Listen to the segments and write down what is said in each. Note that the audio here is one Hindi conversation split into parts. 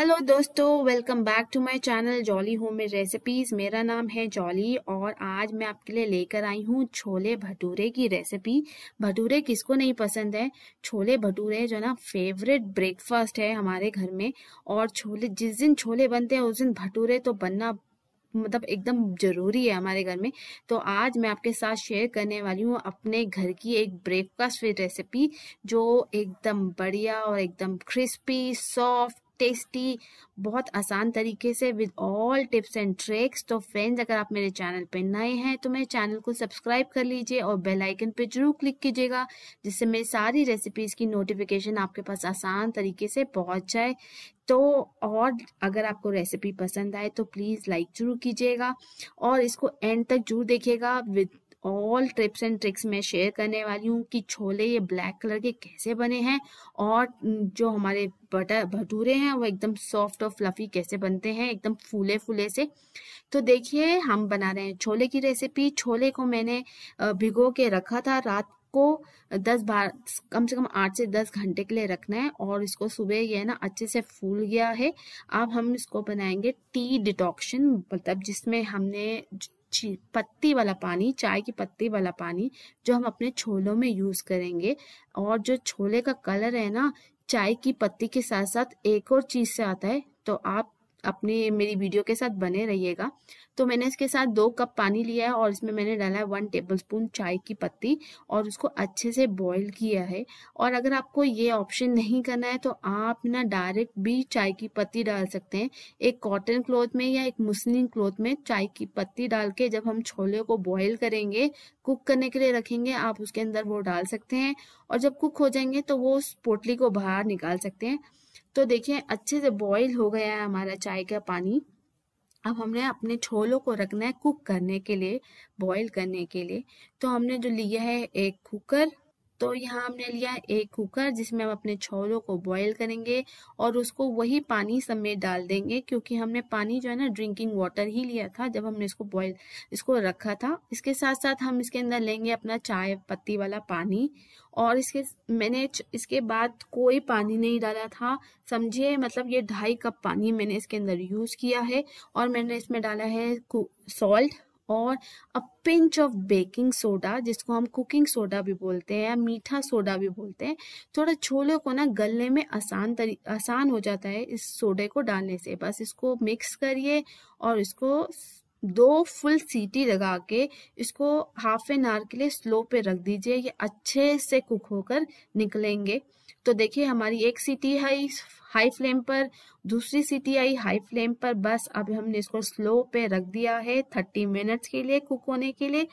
हेलो दोस्तों welcome back to my channel jolly homemade recipes मेरा नाम है जॉली और आज मैं आपके लिए लेकर आई हूँ छोले भटूरे की रेसिपी भटूरे किसको नहीं पसंद है छोले भटूरे जो ना फेवरेट ब्रेकफास्ट है हमारे घर में और छोले जिस दिन छोले बनते हैं उस दिन भटूरे तो बनना मतलब एकदम ज़रूरी है हमारे घर में तो आज मैं आपके साथ शेयर करने वाली हूँ अपने घर की एक ब्रेकफास्ट रेसिपी जो एकदम बढ़िया और एकदम क्रिस्पी सॉफ्ट टेस्टी बहुत आसान तरीके से with all tips and tricks तो फ्रेंड्स अगर आप मेरे चैनल पर नए हैं तो मेरे चैनल को सब्सक्राइब कर लीजिए और बेल आइकन पर जरूर क्लिक कीजिएगा जिससे मेरी सारी रेसिपीज़ की नोटिफिकेशन आपके पास आसान तरीके से पहुंच जाए तो और अगर आपको रेसिपी पसंद आए तो प्लीज़ लाइक जरूर कीजिएगा और इसको एंड तक जरूर देखिएगा with all trips and tricks मैं शेयर करने वाली हूँ कि छोले ये ब्लैक कलर के कैसे बने हैं और जो हमारे बटर भटूरे हैं वो एकदम सॉफ्ट और फ्लफी कैसे बनते हैं एकदम फूले फूले से तो देखिए हम बना रहे हैं छोले की रेसिपी छोले को मैंने भिगो के रखा था रात को दस बार कम से कम आठ से दस घंटे के लिए रखना है और इसको सुबह ये है ना अच्छे से फूल गया है अब हम इसको बनाएंगे टी डिटॉक्शन मतलब जिसमें हमने पत्ती वाला पानी चाय की पत्ती वाला पानी जो हम अपने छोलों में यूज करेंगे और जो छोले का कलर है ना चाय की पत्ती के साथ साथ एक और चीज से आता है तो आप अपने मेरी वीडियो के साथ बने रहिएगा तो मैंने इसके साथ दो कप पानी लिया है और इसमें मैंने डाला है वन टेबलस्पून चाय की पत्ती और उसको अच्छे से बॉईल किया है और अगर आपको ये ऑप्शन नहीं करना है तो आप ना डायरेक्ट भी चाय की पत्ती डाल सकते हैं एक कॉटन क्लॉथ में या एक मुस्लिम क्लॉथ में चाय की पत्ती डाल के जब हम छोले को बॉयल करेंगे कुक करने के लिए रखेंगे आप उसके अंदर वो डाल सकते हैं और जब कुक हो जाएंगे तो वो उस पोटली को बाहर निकाल सकते हैं तो देखिए अच्छे से बॉईल हो गया है हमारा चाय का पानी अब हमने अपने छोलों को रखना है कुक करने के लिए बॉईल करने के लिए तो हमने जो लिया है एक कुकर तो यहाँ हमने लिया एक कुकर जिसमें हम अपने छोलों को बॉईल करेंगे और उसको वही पानी सब में डाल देंगे क्योंकि हमने पानी जो है ना ड्रिंकिंग वाटर ही लिया था जब हमने इसको बॉईल इसको रखा था इसके साथ साथ हम इसके अंदर लेंगे अपना चाय पत्ती वाला पानी और इसके मैंने इसके बाद कोई पानी नहीं डाला था समझिए मतलब ये ढाई कप पानी मैंने इसके अंदर यूज़ किया है और मैंने इसमें डाला है सॉल्ट और a pinch of baking soda जिसको हम कुकिंग सोडा भी बोलते हैं या मीठा सोडा भी बोलते हैं थोड़ा छोले को ना गलने में आसान तरी आसान हो जाता है इस सोडे को डालने से बस इसको मिक्स करिए और इसको दो फुल सीटी लगा के इसको हाफ एन आवर के लिए स्लो पे रख दीजिए ये अच्छे से कुक होकर निकलेंगे तो देखिए हमारी एक सीटी आई हाई फ्लेम पर दूसरी सीटी आई हाई फ्लेम पर बस अब हमने इसको स्लो पे रख दिया है थर्टी मिनट्स के लिए कुक होने के लिए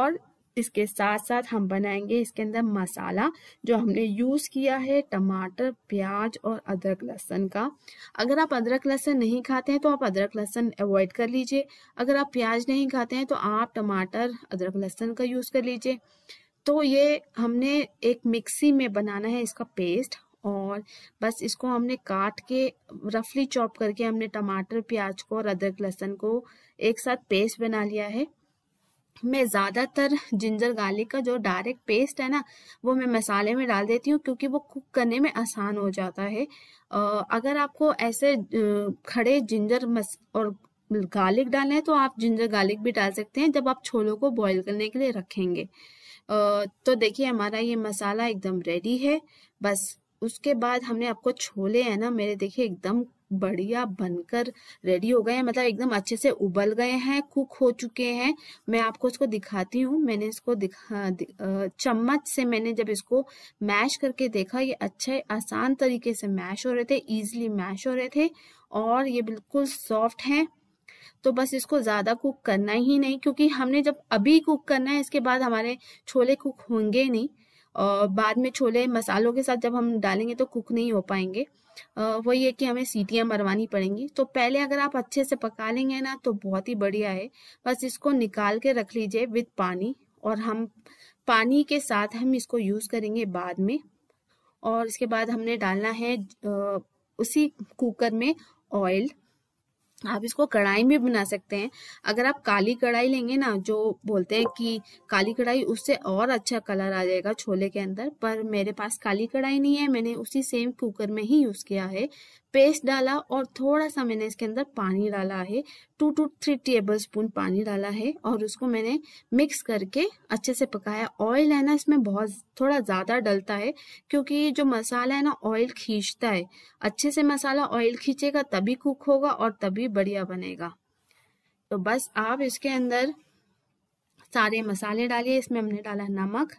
और इसके साथ साथ हम बनाएंगे इसके अंदर मसाला जो हमने यूज़ किया है टमाटर प्याज और अदरक लहसन का अगर आप अदरक लहसन नहीं खाते हैं तो आप अदरक लहसन अवॉइड कर लीजिए अगर आप प्याज नहीं खाते हैं तो आप टमाटर अदरक लहसन का यूज़ कर लीजिए तो ये हमने एक मिक्सी में बनाना है इसका पेस्ट और बस इसको हमने काट के रफली चॉप करके हमने टमाटर प्याज को और अदरक लहसन को एक साथ पेस्ट बना लिया है मैं ज़्यादातर जिंजर गार्लिक का जो डायरेक्ट पेस्ट है ना वो मैं मसाले में डाल देती हूँ क्योंकि वो कुक करने में आसान हो जाता है अगर आपको ऐसे खड़े जिंजर मस और गार्लिक डालना है तो आप जिंजर गार्लिक भी डाल सकते हैं जब आप छोलों को बॉईल करने के लिए रखेंगे तो देखिए हमारा ये मसाला एकदम रेडी है बस उसके बाद हमने आपको छोले है ना मेरे देखिए एकदम बढ़िया बनकर रेडी हो गए हैं मतलब एकदम अच्छे से उबल गए हैं कुक हो चुके हैं मैं आपको इसको दिखाती हूँ मैंने इसको दिखा दि, चम्मच से मैंने जब इसको मैश करके देखा ये अच्छे आसान तरीके से मैश हो रहे थे ईजिली मैश हो रहे थे और ये बिल्कुल सॉफ्ट हैं तो बस इसको ज़्यादा कुक करना ही नहीं क्योंकि हमने जब अभी कुक करना है इसके बाद हमारे छोले कुक होंगे नहीं और बाद में छोले मसालों के साथ जब हम डालेंगे तो कुक नहीं हो पाएंगे वही है कि हमें सीटियाँ मरवानी पड़ेंगी तो पहले अगर आप अच्छे से पका लेंगे ना तो बहुत ही बढ़िया है बस इसको निकाल के रख लीजिए विद पानी और हम पानी के साथ हम इसको यूज़ करेंगे बाद में और इसके बाद हमने डालना है उसी कुकर में ऑयल आप इसको कढ़ाई में बना सकते हैं अगर आप काली कढ़ाई लेंगे ना जो बोलते हैं कि काली कढ़ाई उससे और अच्छा कलर आ जाएगा छोले के अंदर पर मेरे पास काली कढ़ाई नहीं है मैंने उसी सेम कुकर में ही यूज़ किया है पेस्ट डाला और थोड़ा सा मैंने इसके अंदर पानी डाला है two to three tablespoon पानी डाला है और उसको मैंने मिक्स करके अच्छे से पकाया ऑयल है ना इसमें बहुत थोड़ा ज़्यादा डलता है क्योंकि जो मसाला है ना ऑयल खींचता है अच्छे से मसाला ऑयल खींचेगा तभी कुक होगा और तभी बढ़िया बनेगा तो बस आप इसके अंदर सारे मसाले डालिए इसमें हमने डाला नमक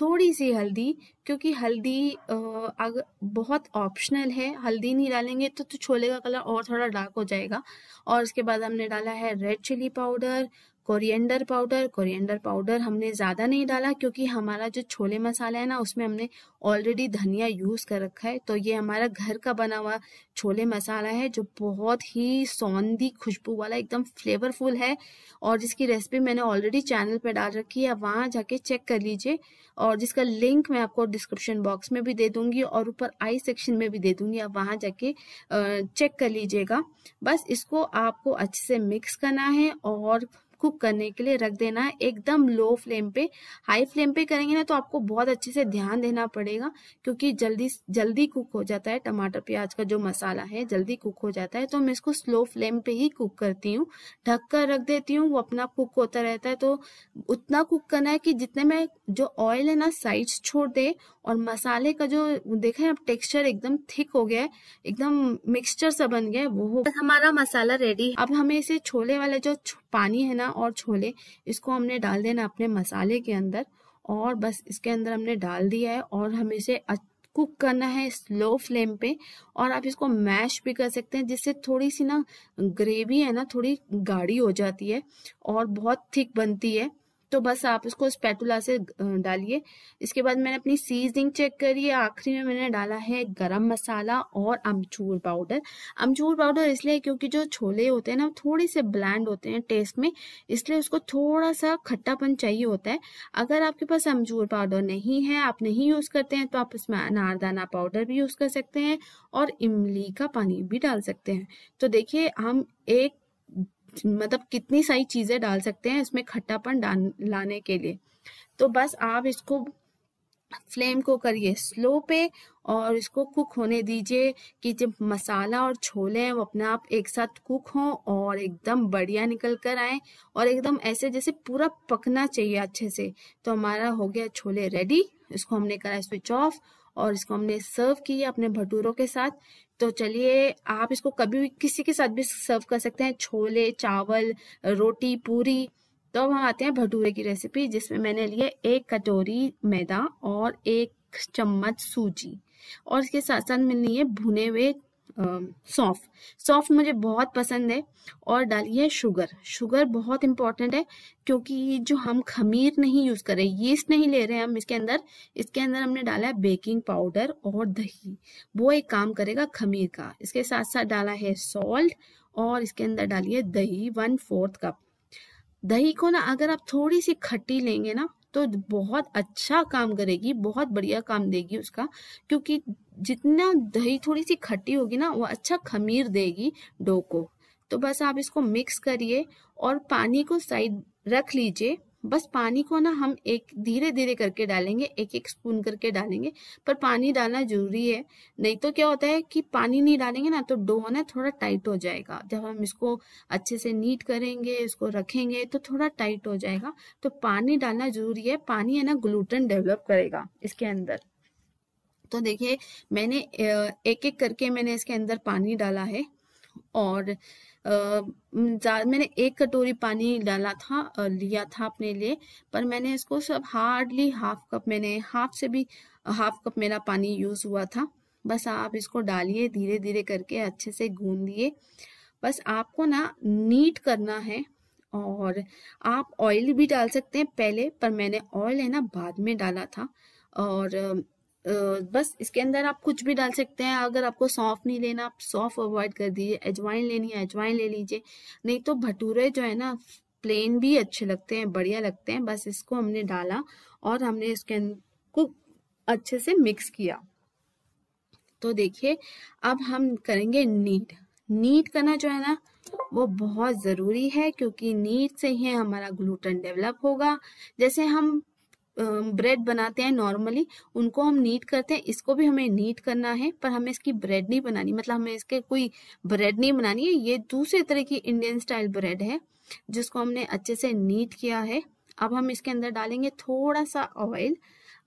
थोड़ी सी हल्दी क्योंकि हल्दी अगर बहुत ऑप्शनल है हल्दी नहीं डालेंगे तो, तो छोले का कलर और थोड़ा डार्क हो जाएगा और उसके बाद हमने डाला है red chilli powder coriander powder coriander powder हमने ज़्यादा नहीं डाला क्योंकि हमारा जो छोले मसाला है ना उसमें हमने ऑलरेडी धनिया यूज़ कर रखा है तो ये हमारा घर का बना हुआ छोले मसाला है जो बहुत ही सौंदी खुशबू वाला एकदम फ्लेवरफुल है और जिसकी रेसिपी मैंने ऑलरेडी चैनल पर डाल रखी है वहाँ जाके चेक कर लीजिए और जिसका लिंक मैं आपको डिस्क्रिप्शन बॉक्स में भी दे दूँगी और ऊपर आई सेक्शन में भी दे दूँगी आप वहाँ जाके चेक कर लीजिएगा बस इसको आपको अच्छे से मिक्स करना है और कुक करने के लिए रख देना है एकदम लो फ्लेम पे हाई फ्लेम पे करेंगे ना तो आपको बहुत अच्छे से ध्यान देना पड़ेगा क्योंकि जल्दी जल्दी कुक हो जाता है टमाटर प्याज का जो मसाला है जल्दी कुक हो जाता है तो मैं इसको स्लो फ्लेम पे ही कुक करती हूँ ढक कर रख देती हूँ वो अपना कुक होता रहता है तो उतना कुक करना है कि जितने में जो ऑयल है ना साइड छोड़ दे और मसाले का जो देखें आप टेक्सचर एकदम थिक हो गया है एकदम मिक्सचर सा बन गया है वो हमारा मसाला रेडी अब हमें इसे छोले वाले जो पानी है ना लेना और छोले इसको हमने डाल देना अपने मसाले के अंदर और बस इसके अंदर हमने डाल दिया है और हम इसे कुक करना है स्लो फ्लेम पे और आप इसको मैश भी कर सकते हैं जिससे थोड़ी सी ना ग्रेवी है ना थोड़ी गाढ़ी हो जाती है और बहुत थिक बनती है तो बस आप उसको स्पैटुला से डालिए इसके बाद मैंने अपनी सीजनिंग चेक करी है आखिरी में मैंने डाला है गरम मसाला और अमचूर पाउडर अमचूर पाउडर इसलिए क्योंकि जो छोले होते हैं ना थोड़े से ब्लैंड होते हैं टेस्ट में इसलिए उसको थोड़ा सा खट्टापन चाहिए होता है अगर आपके पास अमचूर पाउडर नहीं है आप नहीं यूज़ करते हैं तो आप इसमें अनारदाना पाउडर भी यूज़ कर सकते हैं और इमली का पानी भी डाल सकते हैं तो देखिए हम एक मतलब कितनी सारी चीज़ें डाल सकते हैं इसमें खट्टापन लाने के लिए तो बस आप इसको फ्लेम को करिए स्लो पे और इसको कुक होने दीजिए कि जब मसाला और छोले हैं वो अपने आप एक साथ कुक हों और एकदम बढ़िया निकल कर आए और एकदम ऐसे जैसे पूरा पकना चाहिए अच्छे से तो हमारा हो गया छोले रेडी इसको हमने करा स्विच ऑफ और इसको हमने सर्व किया अपने भटूरों के साथ तो चलिए आप इसको कभी भी किसी के साथ भी सर्व कर सकते हैं छोले चावल रोटी पूरी तो अब हम आते हैं भटूरे की रेसिपी जिसमें मैंने लिए एक कटोरी मैदा और एक चम्मच सूजी और इसके साथ साथ मैंने लिए भुने हुए सौफ सौफ मुझे बहुत पसंद है और डालिए शुगर शुगर बहुत इंपॉर्टेंट है क्योंकि जो हम खमीर नहीं यूज़ कर रहे यीस्ट नहीं ले रहे हैं हम इसके अंदर इसके अंदर हमने डाला है बेकिंग पाउडर और दही वो एक काम करेगा खमीर का इसके साथ साथ डाला है सॉल्ट और इसके अंदर डालिए दही वन फोर्थ कप दही को ना अगर आप थोड़ी सी खट्टी लेंगे ना तो बहुत अच्छा काम करेगी बहुत बढ़िया काम देगी उसका क्योंकि जितना दही थोड़ी सी खट्टी होगी ना वो अच्छा खमीर देगी डो को तो बस आप इसको मिक्स करिए और पानी को साइड रख लीजिए बस पानी को ना हम एक धीरे धीरे करके डालेंगे एक एक स्पून करके डालेंगे पर पानी डालना जरूरी है नहीं तो क्या होता है कि पानी नहीं डालेंगे ना तो डो ना थोड़ा टाइट हो जाएगा जब हम इसको अच्छे से नीट करेंगे इसको रखेंगे तो थोड़ा टाइट हो जाएगा तो पानी डालना जरूरी है पानी है ना ग्लूटन डेवलप करेगा इसके अंदर तो देखिये मैंने एक एक करके मैंने इसके अंदर पानी डाला है और मैंने एक कटोरी पानी डाला था लिया था अपने लिए पर मैंने इसको सब हार्डली हाफ कप मैंने हाफ से भी हाफ कप मेरा पानी यूज हुआ था बस आप इसको डालिए धीरे धीरे करके अच्छे से गूंदिए बस आपको ना नीट करना है और आप ऑयल भी डाल सकते हैं पहले पर मैंने ऑयल है ना बाद में डाला था और बस इसके अंदर आप कुछ भी डाल सकते हैं अगर आपको सौंफ नहीं लेना आप सौंफ अवॉइड कर दीजिए अजवाइन लेनी है अजवाइन ले लीजिए नहीं तो भटूरे जो है ना प्लेन भी अच्छे लगते हैं बढ़िया लगते हैं बस इसको हमने डाला और हमने इसके अं-, को अच्छे से मिक्स किया तो देखिए अब हम करेंगे नीट नीट करना जो है ना वो बहुत ज़रूरी है क्योंकि नीट से ही हमारा ग्लूटन डेवलप होगा जैसे हम ब्रेड बनाते हैं नॉर्मली उनको हम नीट करते हैं इसको भी हमें नीट करना है पर हमें इसकी ब्रेड नहीं बनानी मतलब हमें इसके कोई ब्रेड नहीं बनानी है ये दूसरे तरह की इंडियन स्टाइल ब्रेड है जिसको हमने अच्छे से नीट किया है अब हम इसके अंदर डालेंगे थोड़ा सा ऑयल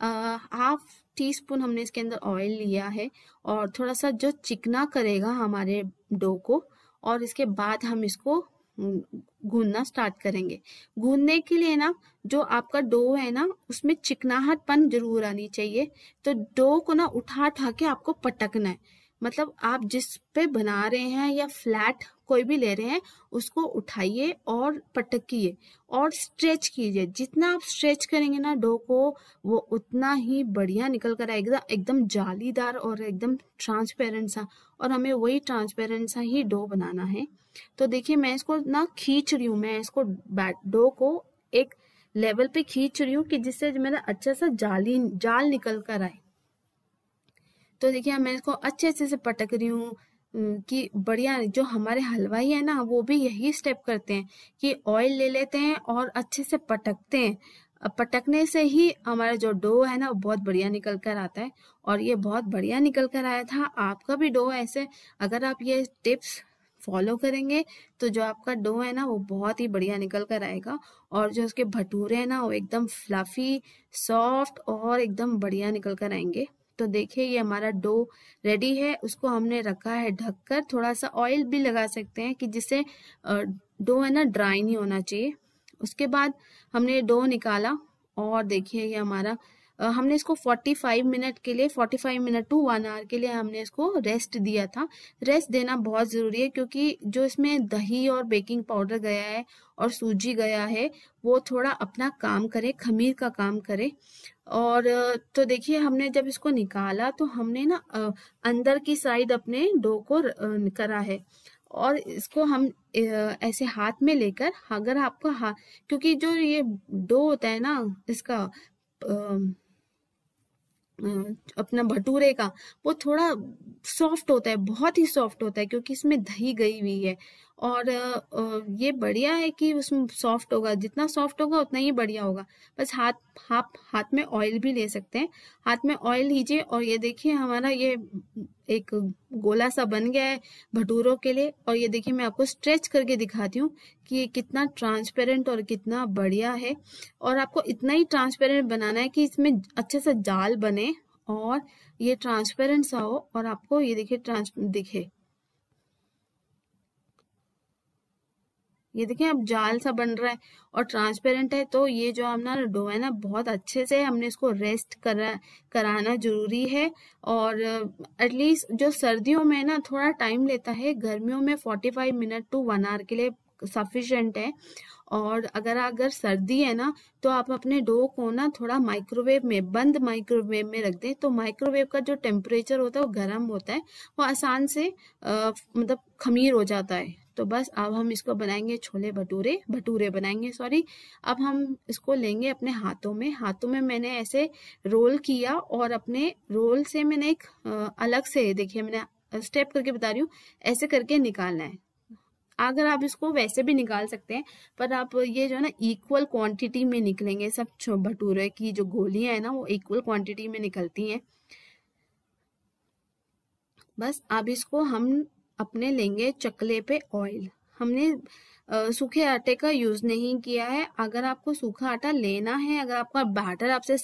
हाफ टी स्पून हमने इसके अंदर ऑयल लिया है और थोड़ा सा जो चिकना करेगा हमारे डो को और इसके बाद हम इसको गूंदना स्टार्ट करेंगे गूंदने के लिए ना जो आपका डो है ना उसमें चिकनाहटपन जरूर आनी चाहिए तो डो को ना उठा उठा के आपको पटकना है मतलब आप जिस पे बना रहे हैं या फ्लैट कोई भी ले रहे हैं उसको उठाइए और पटकिए और स्ट्रेच कीजिए जितना आप स्ट्रेच करेंगे ना डो को वो उतना ही बढ़िया निकल कर आएगा एकदम जालीदार और एकदम ट्रांसपेरेंट सा और हमें वही ट्रांसपेरेंट सा ही डो बनाना है तो देखिए मैं इसको ना खींच रही हूँ मैं इसको डो को एक लेवल पे खींच रही हूँ कि जिससे मेरा अच्छा सा जाली जाल निकल कर आए तो देखिए मैं इसको अच्छे अच्छे से पटक रही हूँ कि बढ़िया जो हमारे हलवाई है ना वो भी यही स्टेप करते हैं कि ऑयल ले लेते हैं और अच्छे से पटकते हैं पटकने से ही हमारा जो डो है ना वो बहुत बढ़िया निकल कर आता है और ये बहुत बढ़िया निकल कर आया था आपका भी डो ऐसे अगर आप ये टिप्स फॉलो करेंगे तो जो आपका डो है ना वो बहुत ही बढ़िया निकल कर आएगा और जो उसके भटूरे हैं ना वो एकदम फ्लफी सॉफ्ट और एकदम बढ़िया निकल कर आएंगे तो देखिए ये हमारा डो रेडी है उसको हमने रखा है ढककर थोड़ा सा ऑयल भी लगा सकते हैं कि जिससे डो है ना ड्राई नहीं होना चाहिए उसके बाद हमने डो निकाला और देखिए ये हमारा हमने इसको 45 मिनट के लिए 45 मिनट टू वन आवर के लिए हमने इसको रेस्ट दिया था रेस्ट देना बहुत ज़रूरी है क्योंकि जो इसमें दही और बेकिंग पाउडर गया है और सूजी गया है वो थोड़ा अपना काम करे खमीर का काम करे और तो देखिए हमने जब इसको निकाला तो हमने ना अंदर की साइड अपने डो को करा है और इसको हम ऐसे हाथ में लेकर अगर आपका हाथ क्योंकि जो ये डो होता है ना इसका अपना भटूरे का वो थोड़ा सॉफ्ट होता है बहुत ही सॉफ्ट होता है क्योंकि इसमें दही गई हुई है और ये बढ़िया है कि उसमें सॉफ्ट होगा जितना सॉफ्ट होगा उतना ही बढ़िया होगा बस हाथ हाथ हाथ में ऑयल भी ले सकते हैं हाथ में ऑयल लीजिए और ये देखिए हमारा ये एक गोला सा बन गया है भटूरों के लिए और ये देखिए मैं आपको स्ट्रेच करके दिखाती हूँ कि ये कितना ट्रांसपेरेंट और कितना बढ़िया है और आपको इतना ही ट्रांसपेरेंट बनाना है कि इसमें अच्छे से जाल बने और ये ट्रांसपेरेंट सा हो और आपको ये देखिए ट्रांस दिखे ये देखें अब जाल सा बन रहा है और ट्रांसपेरेंट है तो ये जो हमारा डो है ना बहुत अच्छे से हमने इसको रेस्ट करा कराना जरूरी है और एटलीस्ट जो सर्दियों में ना थोड़ा टाइम लेता है गर्मियों में forty five minute to one hour के लिए सफिशेंट है और अगर अगर सर्दी है ना तो आप अपने डो को ना थोड़ा माइक्रोवेव में बंद माइक्रोवेव में रख दें तो माइक्रोवेव का जो टेम्परेचर होता है वो गर्म होता है वो आसान से आ, मतलब खमीर हो जाता है तो बस अब हम इसको बनाएंगे छोले भटूरे भटूरे बनाएंगे सॉरी अब हम इसको लेंगे अपने हाथों में हाथों में मैंने ऐसे रोल किया और अपने रोल से मैंने एक अलग से देखिए मैंने स्टेप करके बता रही हूँ ऐसे करके निकालना है अगर आप इसको वैसे भी निकाल सकते हैं पर आप ये जो है ना इक्वल क्वांटिटी में निकलेंगे सब भटूरे की जो गोलियां है ना वो इक्वल क्वांटिटी में निकलती हैं बस अब इसको हम अपने लेंगे चकले पे ऑयल हमने सूखे आटे का यूज नहीं किया है अगर आपको सूखा आटा लेना है अगर आपका बैटर आपसे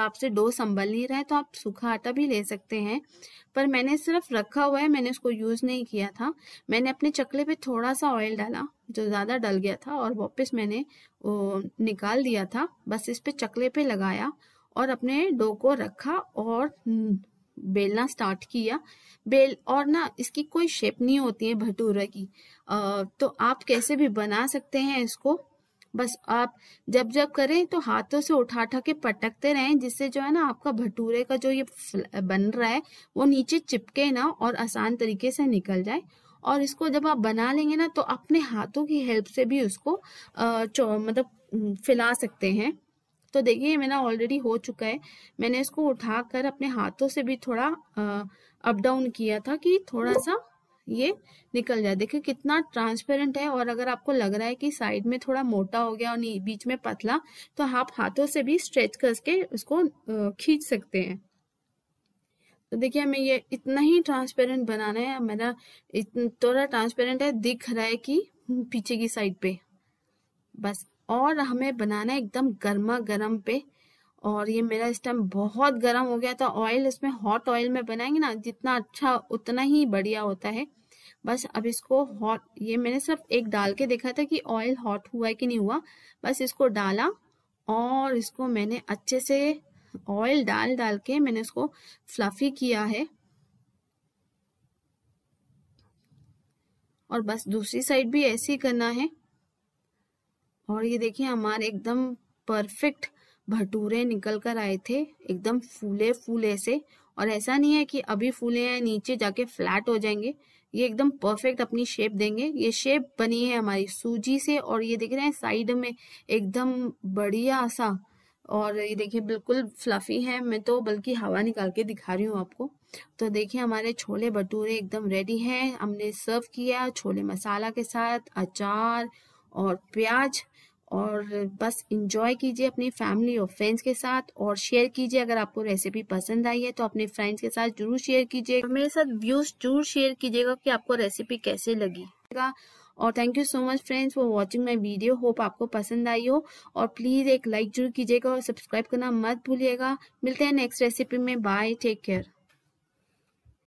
आपसे डो संभल नहीं रहा है तो आप सूखा आटा भी ले सकते हैं पर मैंने सिर्फ रखा हुआ है मैंने उसको यूज नहीं किया था मैंने अपने चकले पे थोड़ा सा ऑयल डाला जो ज्यादा डल गया था और वापस मैंने निकाल दिया था बस इस पे चकले पे लगाया और अपने डो को रखा और बेलना स्टार्ट किया बेल और ना इसकी कोई शेप नहीं होती है भटूरा की आ, तो आप कैसे भी बना सकते हैं इसको बस आप जब जब करें तो हाथों से उठा उठा के पटकते रहें जिससे जो है ना आपका भटूरे का जो ये बन रहा है वो नीचे चिपके ना और आसान तरीके से निकल जाए और इसको जब आप बना लेंगे ना तो अपने हाथों की हेल्प से भी उसको आ, मतलब फैला सकते हैं तो देखिए ये मेरा ऑलरेडी हो चुका है मैंने इसको उठाकर अपने हाथों से भी थोड़ा अप डाउन किया था कि थोड़ा सा ये निकल जाए देखिए कितना ट्रांसपेरेंट है और अगर आपको लग रहा है कि साइड में थोड़ा मोटा हो गया और बीच में पतला तो आप हाथों से भी स्ट्रेच करके उसको खींच सकते हैं तो देखिए हमें ये इतना ही ट्रांसपेरेंट बनाना है मेरा थोड़ा ट्रांसपेरेंट है दिख रहा है कि पीछे की साइड पे बस और हमें बनाना है एकदम गर्मा गर्म पे और ये मेरा इस टाइम बहुत गर्म हो गया था ऑयल इसमें हॉट ऑयल में बनाएंगे ना जितना अच्छा उतना ही बढ़िया होता है बस अब इसको हॉट ये मैंने सिर्फ एक डाल के देखा था कि ऑयल हॉट हुआ है कि नहीं हुआ बस इसको डाला और इसको मैंने अच्छे से ऑयल डाल डाल के मैंने इसको फ्लफी किया है और बस दूसरी साइड भी ऐसे ही करना है और ये देखिए हमारे एकदम परफेक्ट भटूरे निकल कर आए थे एकदम फूले फूले से और ऐसा नहीं है कि अभी फूले हैं नीचे जाके फ्लैट हो जाएंगे ये एकदम परफेक्ट अपनी शेप देंगे ये शेप बनी है हमारी सूजी से और ये देख रहे हैं साइड में एकदम बढ़िया सा और ये देखिए बिल्कुल फ्लफी है मैं तो बल्कि हवा निकाल के दिखा रही हूँ आपको तो देखिए हमारे छोले भटूरे एकदम रेडी हैं हमने सर्व किया छोले मसाला के साथ अचार और प्याज और बस इंजॉय कीजिए अपनी फैमिली और फ्रेंड्स के साथ और शेयर कीजिए अगर आपको रेसिपी पसंद आई है तो अपने फ्रेंड्स के साथ जरूर शेयर कीजिए मेरे साथ व्यूज जरूर शेयर कीजिएगा कि आपको रेसिपी कैसे लगी और thank you so much friends for watching my video hope आपको पसंद आई हो और प्लीज़ एक लाइक जरूर कीजिएगा और सब्सक्राइब करना मत भूलिएगा मिलते हैं नेक्स्ट रेसिपी में बाय टेक केयर